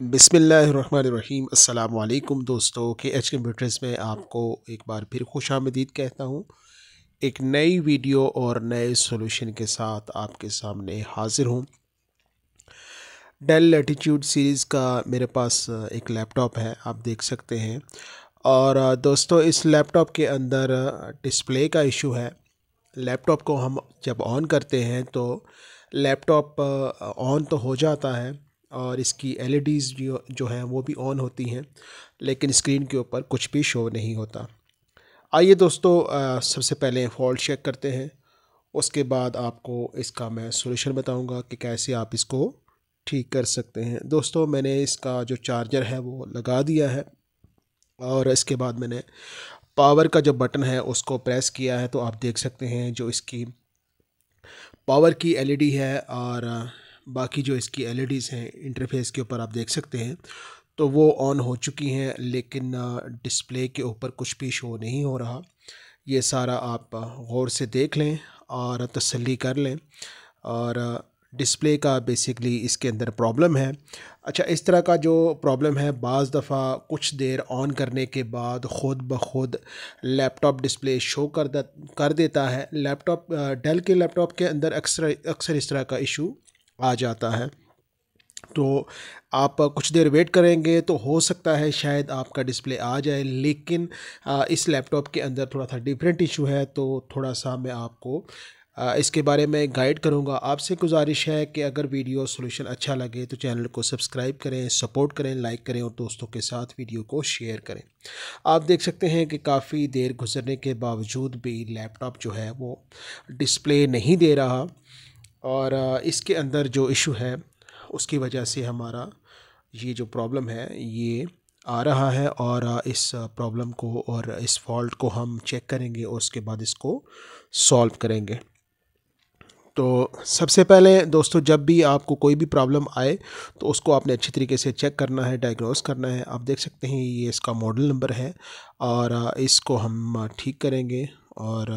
बिसमीम अल्लाम दोस्तों के एच कंप्यूटर्स में आपको एक बार फिर खुश आमदीद कहता हूँ एक नई वीडियो और नए सॉल्यूशन के साथ आपके सामने हाज़िर हूँ डेल लेटीट्यूड सीरीज़ का मेरे पास एक लैपटॉप है आप देख सकते हैं और दोस्तों इस लैपटॉप के अंदर डिस्प्ले का इशू है लैपटॉप को हम जब ऑन करते हैं तो लैपटॉप ऑन तो हो जाता है और इसकी एल जो e जो हैं वो भी ऑन होती हैं लेकिन स्क्रीन के ऊपर कुछ भी शो नहीं होता आइए दोस्तों सबसे पहले फॉल्ट चेक करते हैं उसके बाद आपको इसका मैं सोल्यूशन बताऊंगा कि कैसे आप इसको ठीक कर सकते हैं दोस्तों मैंने इसका जो चार्जर है वो लगा दिया है और इसके बाद मैंने पावर का जो बटन है उसको प्रेस किया है तो आप देख सकते हैं जो इसकी पावर की एलईडी e है और बाकी जो इसकी एल e हैं इंटरफेस के ऊपर आप देख सकते हैं तो वो ऑन हो चुकी हैं लेकिन डिस्प्ले के ऊपर कुछ भी शो नहीं हो रहा ये सारा आप गौर से देख लें और तसल्ली कर लें और डिस्प्ले का बेसिकली इसके अंदर प्रॉब्लम है अच्छा इस तरह का जो प्रॉब्लम है बज़ दफ़ा कुछ देर ऑन करने के बाद ख़ुद ब खुद लैपटॉप डिस्प्ले शो कर कर देता है लैपटॉप डेल के लैपटॉप के अंदर अक्सर अक्सर इस तरह का इशू आ जाता है तो आप कुछ देर वेट करेंगे तो हो सकता है शायद आपका डिस्प्ले आ जाए लेकिन इस लैपटॉप के अंदर थोड़ा सा डिफरेंट इशू है तो थोड़ा सा मैं आपको इसके बारे में गाइड करूंगा आपसे गुजारिश है कि अगर वीडियो सॉल्यूशन अच्छा लगे तो चैनल को सब्सक्राइब करें सपोर्ट करें लाइक करें और दोस्तों के साथ वीडियो को शेयर करें आप देख सकते हैं कि काफ़ी देर गुजरने के बावजूद भी लैपटॉप जो है वो डिस्प्ले नहीं दे रहा और इसके अंदर जो इशू है उसकी वजह से हमारा ये जो प्रॉब्लम है ये आ रहा है और इस प्रॉब्लम को और इस फॉल्ट को हम चेक करेंगे और उसके बाद इसको सॉल्व करेंगे तो सबसे पहले दोस्तों जब भी आपको कोई भी प्रॉब्लम आए तो उसको आपने अच्छी तरीके से चेक करना है डायग्नोस करना है आप देख सकते हैं ये इसका मॉडल नंबर है और इसको हम ठीक करेंगे और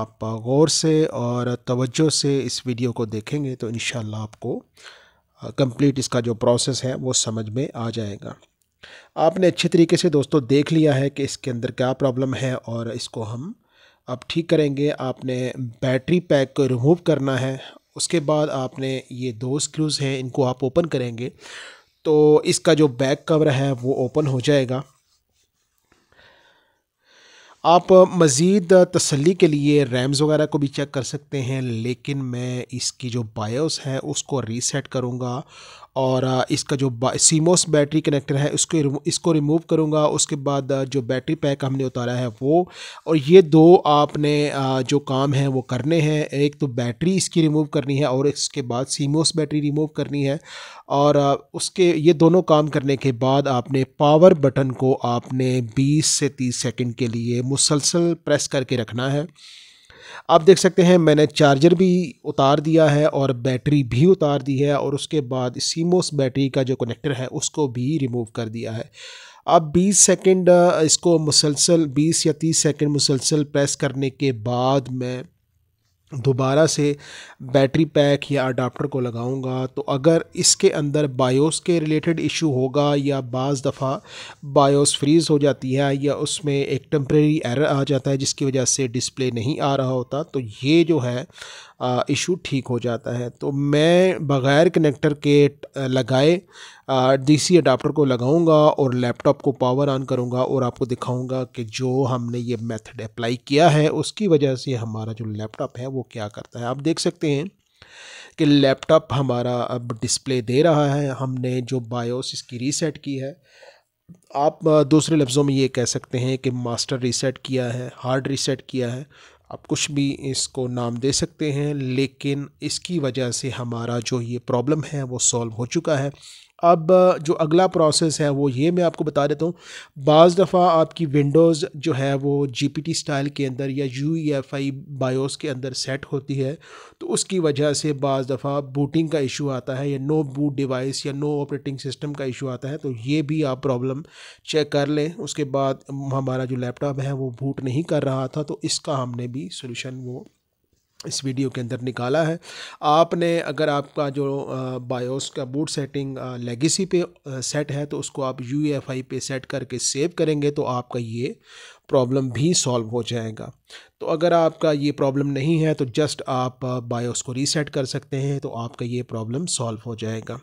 आप गौर से और तवज्जो से इस वीडियो को देखेंगे तो इन आपको कंप्लीट इसका जो प्रोसेस है वो समझ में आ जाएगा आपने अच्छे तरीके से दोस्तों देख लिया है कि इसके अंदर क्या प्रॉब्लम है और इसको हम अब ठीक करेंगे आपने बैटरी पैक को रिमूव करना है उसके बाद आपने ये दो स्क्रूज़ हैं इनको आप ओपन करेंगे तो इसका जो बैक कवर है वो ओपन हो जाएगा आप मज़ीद तसली के लिए रैम्स वगैरह को भी चेक कर सकते हैं लेकिन मैं इसकी जो बायोस है उसको रीसेट करूँगा और इसका जो सीमोस बैटरी कनेक्टर है उसके इसको रिमूव करूँगा उसके बाद जो बैटरी पैक हमने उतारा है वो और ये दो आपने जो काम है वो करने हैं एक तो बैटरी इसकी रिमूव करनी है और इसके बाद सीमोस बैटरी रिमूव करनी है और उसके ये दोनों काम करने के बाद आपने पावर बटन को आपने 20 से 30 सेकंड के लिए मुसलसल प्रेस करके रखना है आप देख सकते हैं मैंने चार्जर भी उतार दिया है और बैटरी भी उतार दी है और उसके बाद सीमोस बैटरी का जो कनेक्टर है उसको भी रिमूव कर दिया है अब 20 सेकंड इसको मुसलसल 20 या 30 सेकंड मुसलसल प्रेस करने के बाद मैं दोबारा से बैटरी पैक या अडाप्टर को लगाऊंगा तो अगर इसके अंदर बायोस के रिलेटेड इशू होगा या बाज़ दफ़ा बायोस फ्रीज़ हो जाती है या उसमें एक टम्प्रेरी एरर आ जाता है जिसकी वजह से डिस्प्ले नहीं आ रहा होता तो ये जो है इशू ठीक हो जाता है तो मैं बग़ैर कनेक्टर के लगाए डीसी अडाप्टर को लगाऊंगा और लैपटॉप को पावर ऑन करूंगा और आपको दिखाऊंगा कि जो हमने ये मेथड अप्लाई किया है उसकी वजह से हमारा जो लैपटॉप है वो क्या करता है आप देख सकते हैं कि लैपटॉप हमारा अब डिस्प्ले दे रहा है हमने जो बायोस इसकी रीसेट की है आप दूसरे लफ्ज़ों में ये कह सकते हैं कि मास्टर रीसेट किया है हार्ड रीसेट किया है आप कुछ भी इसको नाम दे सकते हैं लेकिन इसकी वजह से हमारा जो ये प्रॉब्लम है वो सॉल्व हो चुका है अब जो अगला प्रोसेस है वो ये मैं आपको बता देता हूँ बज़ दफ़ा आपकी विंडोज़ जो है वो जी स्टाइल के अंदर या यू एफ आई बायोस के अंदर सेट होती है तो उसकी वजह से बज़ दफ़ा बूटिंग का इशू आता है या नो बूट डिवाइस या नो ऑपरेटिंग सिस्टम का इशू आता है तो ये भी आप प्रॉब्लम चेक कर लें उसके बाद हमारा जो लैपटॉप है वो बूट नहीं कर रहा था तो इसका हमने भी सोल्यूशन वो इस वीडियो के अंदर निकाला है आपने अगर आपका जो बायोस का बूट सेटिंग लेगेसी पे सेट है तो उसको आप यू पे सेट करके सेव करेंगे तो आपका ये प्रॉब्लम भी सॉल्व हो जाएगा तो अगर आपका ये प्रॉब्लम नहीं है तो जस्ट आप बायोस को रीसेट कर सकते हैं तो आपका ये प्रॉब्लम सॉल्व हो जाएगा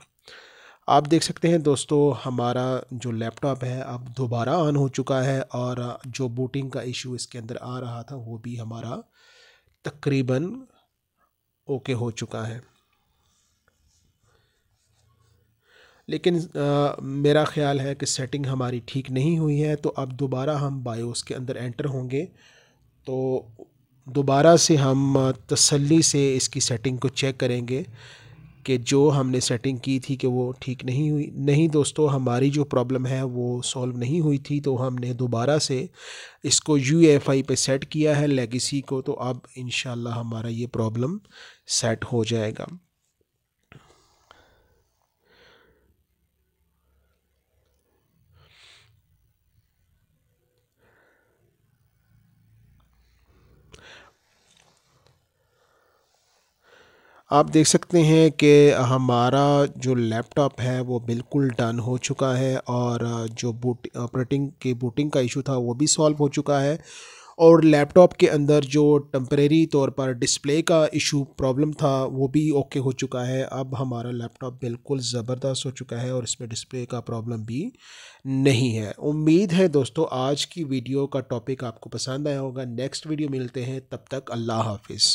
आप देख सकते हैं दोस्तों हमारा जो लैपटॉप है अब दोबारा ऑन हो चुका है और जो बूटिंग का इशू इसके अंदर आ रहा था वो भी हमारा तकरीबन ओके हो चुका है लेकिन आ, मेरा ख्याल है कि सेटिंग हमारी ठीक नहीं हुई है तो अब दोबारा हम बायोस के अंदर एंटर होंगे तो दोबारा से हम तसल्ली से इसकी सेटिंग को चेक करेंगे कि जो हमने सेटिंग की थी कि वो ठीक नहीं हुई नहीं दोस्तों हमारी जो प्रॉब्लम है वो सॉल्व नहीं हुई थी तो हमने दोबारा से इसको यू एफ आई पर सेट किया है लेगेसी को तो अब इन हमारा ये प्रॉब्लम सेट हो जाएगा आप देख सकते हैं कि हमारा जो लैपटॉप है वो बिल्कुल डन हो चुका है और जो बूट ऑपरेटिंग की बूटिंग का इशू था वो भी सॉल्व हो चुका है और लैपटॉप के अंदर जो टम्प्रेरी तौर पर डिस्प्ले का इशू प्रॉब्लम था वो भी ओके हो चुका है अब हमारा लैपटॉप बिल्कुल ज़बरदस्त हो चुका है और इसमें डिस्प्ले का प्रॉब्लम भी नहीं है उम्मीद है दोस्तों आज की वीडियो का टॉपिक आपको पसंद आया होगा नेक्स्ट वीडियो मिलते हैं तब तक अल्लाह हाफिज़